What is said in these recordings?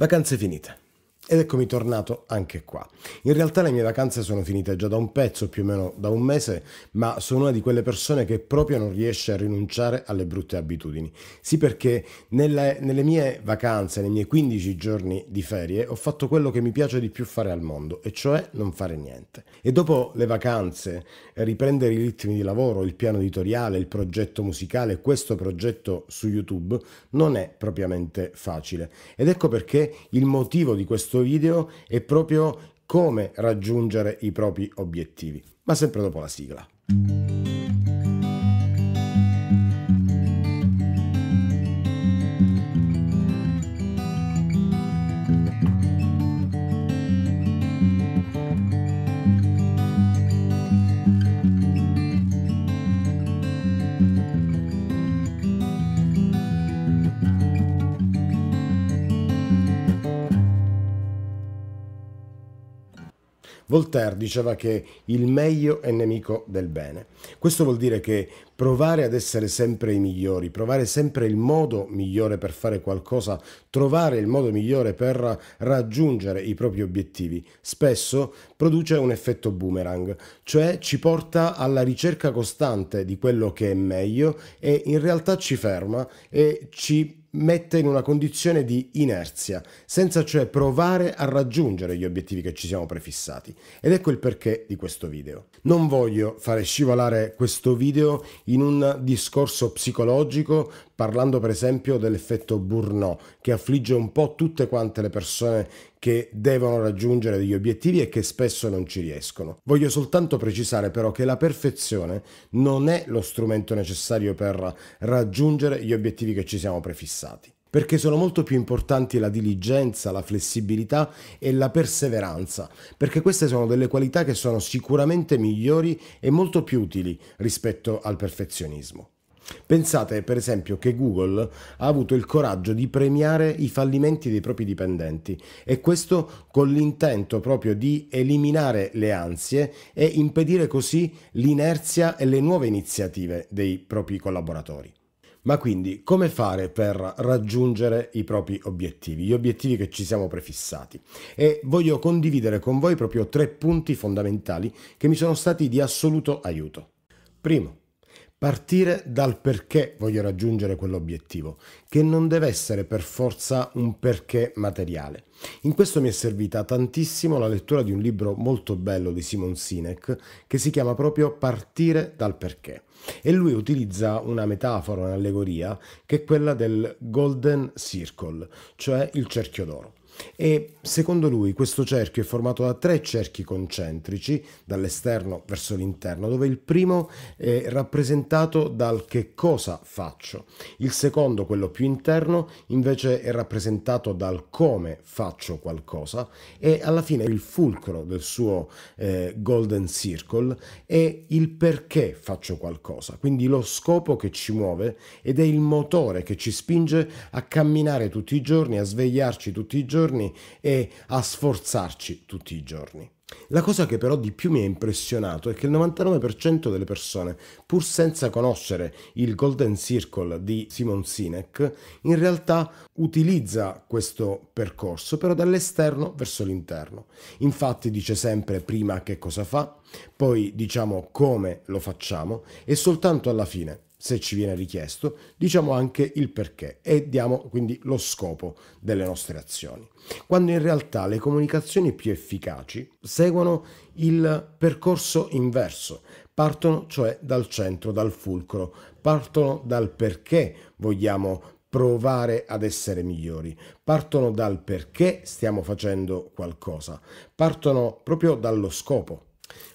Vacante Savinita. ed eccomi tornato anche qua. In realtà le mie vacanze sono finite già da un pezzo, più o meno da un mese, ma sono una di quelle persone che proprio non riesce a rinunciare alle brutte abitudini. Sì perché nelle, nelle mie vacanze, nei miei 15 giorni di ferie, ho fatto quello che mi piace di più fare al mondo, e cioè non fare niente. E dopo le vacanze, riprendere i ritmi di lavoro, il piano editoriale, il progetto musicale, questo progetto su YouTube, non è propriamente facile. Ed ecco perché il motivo di questo questo video è proprio come raggiungere i propri obiettivi, ma sempre dopo la sigla. Voltaire diceva che il meglio è nemico del bene. Questo vuol dire che provare ad essere sempre i migliori, provare sempre il modo migliore per fare qualcosa, trovare il modo migliore per raggiungere i propri obiettivi, spesso produce un effetto boomerang, cioè ci porta alla ricerca costante di quello che è meglio e in realtà ci ferma e ci mette in una condizione di inerzia, senza cioè provare a raggiungere gli obiettivi che ci siamo prefissati. Ed ecco il perché di questo video. Non voglio fare scivolare questo video in un discorso psicologico parlando per esempio dell'effetto burnout che affligge un po' tutte quante le persone che devono raggiungere degli obiettivi e che spesso non ci riescono. Voglio soltanto precisare però che la perfezione non è lo strumento necessario per raggiungere gli obiettivi che ci siamo prefissati perché sono molto più importanti la diligenza, la flessibilità e la perseveranza, perché queste sono delle qualità che sono sicuramente migliori e molto più utili rispetto al perfezionismo. Pensate per esempio che Google ha avuto il coraggio di premiare i fallimenti dei propri dipendenti e questo con l'intento proprio di eliminare le ansie e impedire così l'inerzia e le nuove iniziative dei propri collaboratori. Ma quindi come fare per raggiungere i propri obiettivi, gli obiettivi che ci siamo prefissati? E voglio condividere con voi proprio tre punti fondamentali che mi sono stati di assoluto aiuto. Primo, Partire dal perché voglio raggiungere quell'obiettivo, che non deve essere per forza un perché materiale. In questo mi è servita tantissimo la lettura di un libro molto bello di Simon Sinek che si chiama proprio Partire dal perché e lui utilizza una metafora, un'allegoria che è quella del Golden Circle, cioè il cerchio d'oro e secondo lui questo cerchio è formato da tre cerchi concentrici dall'esterno verso l'interno dove il primo è rappresentato dal che cosa faccio, il secondo quello più interno invece è rappresentato dal come faccio qualcosa e alla fine il fulcro del suo eh, golden circle è il perché faccio qualcosa, quindi lo scopo che ci muove ed è il motore che ci spinge a camminare tutti i giorni, a svegliarci tutti i giorni giorni e a sforzarci tutti i giorni. La cosa che però di più mi ha impressionato è che il 99% delle persone, pur senza conoscere il Golden Circle di Simon Sinek, in realtà utilizza questo percorso però dall'esterno verso l'interno. Infatti dice sempre prima che cosa fa, poi diciamo come lo facciamo e soltanto alla fine se ci viene richiesto, diciamo anche il perché e diamo quindi lo scopo delle nostre azioni, quando in realtà le comunicazioni più efficaci seguono il percorso inverso, partono cioè dal centro, dal fulcro, partono dal perché vogliamo provare ad essere migliori, partono dal perché stiamo facendo qualcosa, partono proprio dallo scopo,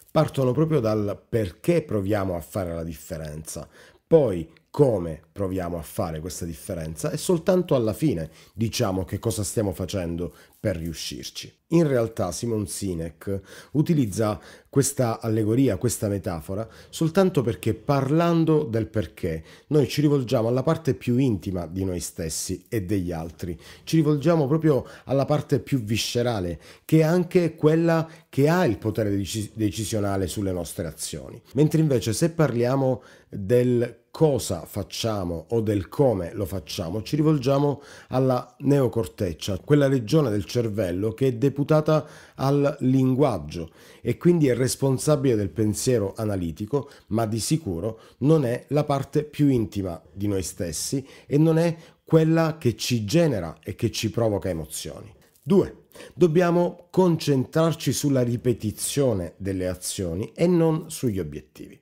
partono proprio dal perché proviamo a fare la differenza, poi come proviamo a fare questa differenza e soltanto alla fine diciamo che cosa stiamo facendo per riuscirci. In realtà Simon Sinek utilizza questa allegoria, questa metafora, soltanto perché parlando del perché noi ci rivolgiamo alla parte più intima di noi stessi e degli altri, ci rivolgiamo proprio alla parte più viscerale, che è anche quella che ha il potere decis- decisionale sulle nostre azioni. Mentre invece se parliamo del cosa facciamo o del come lo facciamo, ci rivolgiamo alla neocorteccia, quella regione del cervello che è deputata al linguaggio e quindi è responsabile del pensiero analitico, ma di sicuro non è la parte più intima di noi stessi e non è quella che ci genera e che ci provoca emozioni. 2. Dobbiamo concentrarci sulla ripetizione delle azioni e non sugli obiettivi.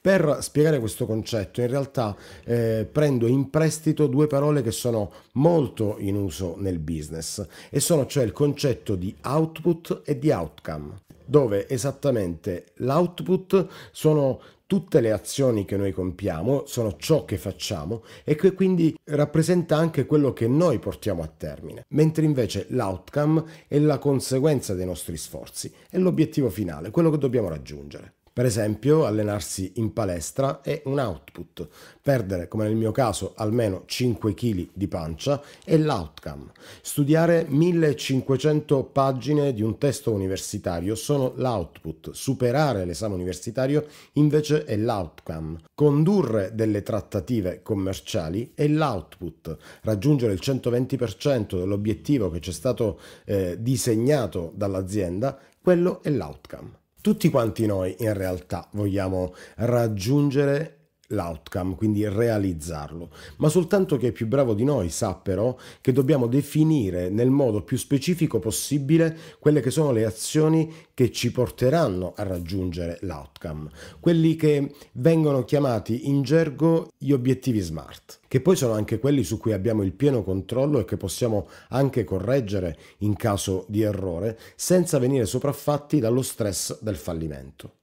Per spiegare questo concetto in realtà eh, prendo in prestito due parole che sono molto in uso nel business e sono cioè il concetto di output e di outcome dove esattamente l'output sono tutte le azioni che noi compiamo, sono ciò che facciamo e che quindi rappresenta anche quello che noi portiamo a termine, mentre invece l'outcome è la conseguenza dei nostri sforzi, è l'obiettivo finale, quello che dobbiamo raggiungere. Per esempio, allenarsi in palestra è un output, perdere, come nel mio caso, almeno 5 kg di pancia è l'outcome. Studiare 1500 pagine di un testo universitario sono l'output, superare l'esame universitario invece è l'outcome. Condurre delle trattative commerciali è l'output, raggiungere il 120% dell'obiettivo che ci è stato eh, disegnato dall'azienda, quello è l'outcome. Tutti quanti noi in realtà vogliamo raggiungere l'outcome, quindi realizzarlo, ma soltanto chi è più bravo di noi sa però che dobbiamo definire nel modo più specifico possibile quelle che sono le azioni che ci porteranno a raggiungere l'outcome, quelli che vengono chiamati in gergo gli obiettivi smart, che poi sono anche quelli su cui abbiamo il pieno controllo e che possiamo anche correggere in caso di errore senza venire sopraffatti dallo stress del fallimento.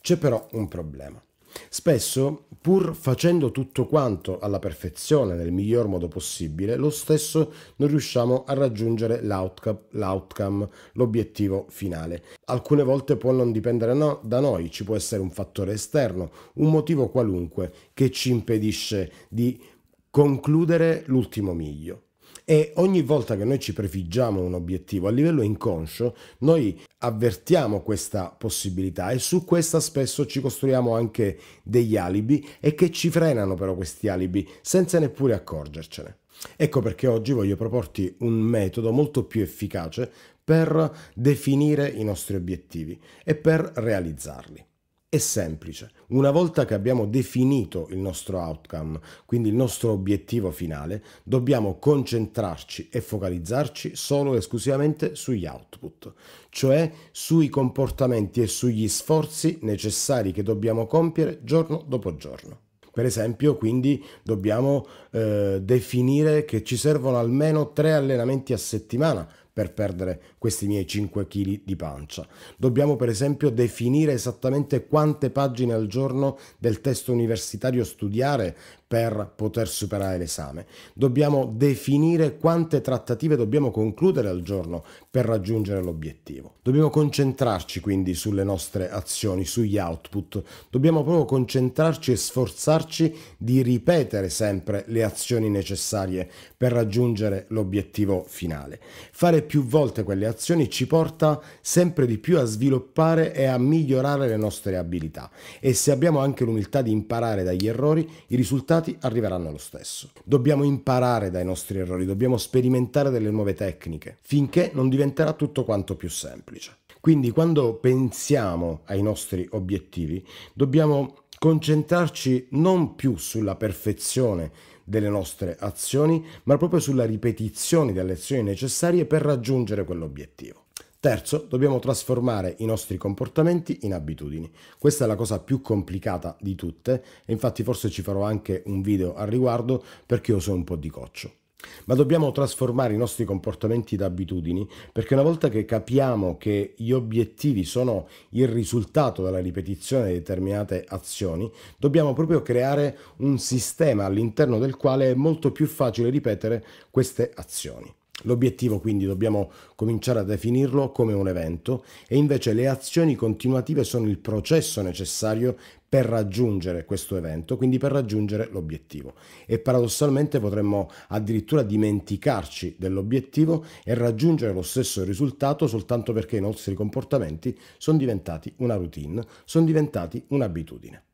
C'è però un problema. Spesso, pur facendo tutto quanto alla perfezione nel miglior modo possibile, lo stesso non riusciamo a raggiungere l'outcome, l'obiettivo finale. Alcune volte può non dipendere no, da noi, ci può essere un fattore esterno, un motivo qualunque che ci impedisce di concludere l'ultimo miglio. E ogni volta che noi ci prefiggiamo un obiettivo a livello inconscio, noi avvertiamo questa possibilità e su questa spesso ci costruiamo anche degli alibi e che ci frenano però questi alibi senza neppure accorgercene. Ecco perché oggi voglio proporti un metodo molto più efficace per definire i nostri obiettivi e per realizzarli. È semplice. Una volta che abbiamo definito il nostro outcome, quindi il nostro obiettivo finale, dobbiamo concentrarci e focalizzarci solo e esclusivamente sugli output, cioè sui comportamenti e sugli sforzi necessari che dobbiamo compiere giorno dopo giorno. Per esempio, quindi dobbiamo eh, definire che ci servono almeno tre allenamenti a settimana per perdere questi miei 5 kg di pancia. Dobbiamo per esempio definire esattamente quante pagine al giorno del testo universitario studiare per poter superare l'esame. Dobbiamo definire quante trattative dobbiamo concludere al giorno per raggiungere l'obiettivo. Dobbiamo concentrarci quindi sulle nostre azioni, sugli output. Dobbiamo proprio concentrarci e sforzarci di ripetere sempre le azioni necessarie per raggiungere l'obiettivo finale. Fare più volte quelle azioni ci porta sempre di più a sviluppare e a migliorare le nostre abilità e se abbiamo anche l'umiltà di imparare dagli errori, i risultati risultati arriveranno lo stesso. Dobbiamo imparare dai nostri errori, dobbiamo sperimentare delle nuove tecniche, finché non diventerà tutto quanto più semplice. Quindi quando pensiamo ai nostri obiettivi, dobbiamo concentrarci non più sulla perfezione delle nostre azioni, ma proprio sulla ripetizione delle azioni necessarie per raggiungere quell'obiettivo. Terzo, dobbiamo trasformare i nostri comportamenti in abitudini. Questa è la cosa più complicata di tutte e infatti forse ci farò anche un video al riguardo perché io sono un po' di coccio. Ma dobbiamo trasformare i nostri comportamenti da abitudini perché una volta che capiamo che gli obiettivi sono il risultato della ripetizione di determinate azioni, dobbiamo proprio creare un sistema all'interno del quale è molto più facile ripetere queste azioni. L'obiettivo quindi dobbiamo cominciare a definirlo come un evento e invece le azioni continuative sono il processo necessario per raggiungere questo evento, quindi per raggiungere l'obiettivo. E paradossalmente potremmo addirittura dimenticarci dell'obiettivo e raggiungere lo stesso risultato soltanto perché i nostri comportamenti sono diventati una routine, sono diventati un'abitudine.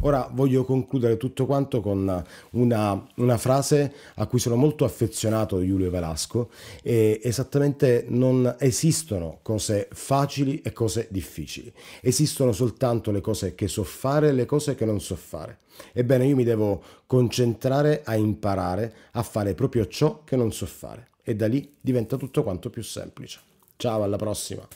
Ora voglio concludere tutto quanto con una, una frase a cui sono molto affezionato Giulio Velasco, esattamente non esistono cose facili e cose difficili, esistono soltanto le cose che so fare e le cose che non so fare. Ebbene, io mi devo concentrare a imparare a fare proprio ciò che non so fare e da lì diventa tutto quanto più semplice. Ciao, alla prossima!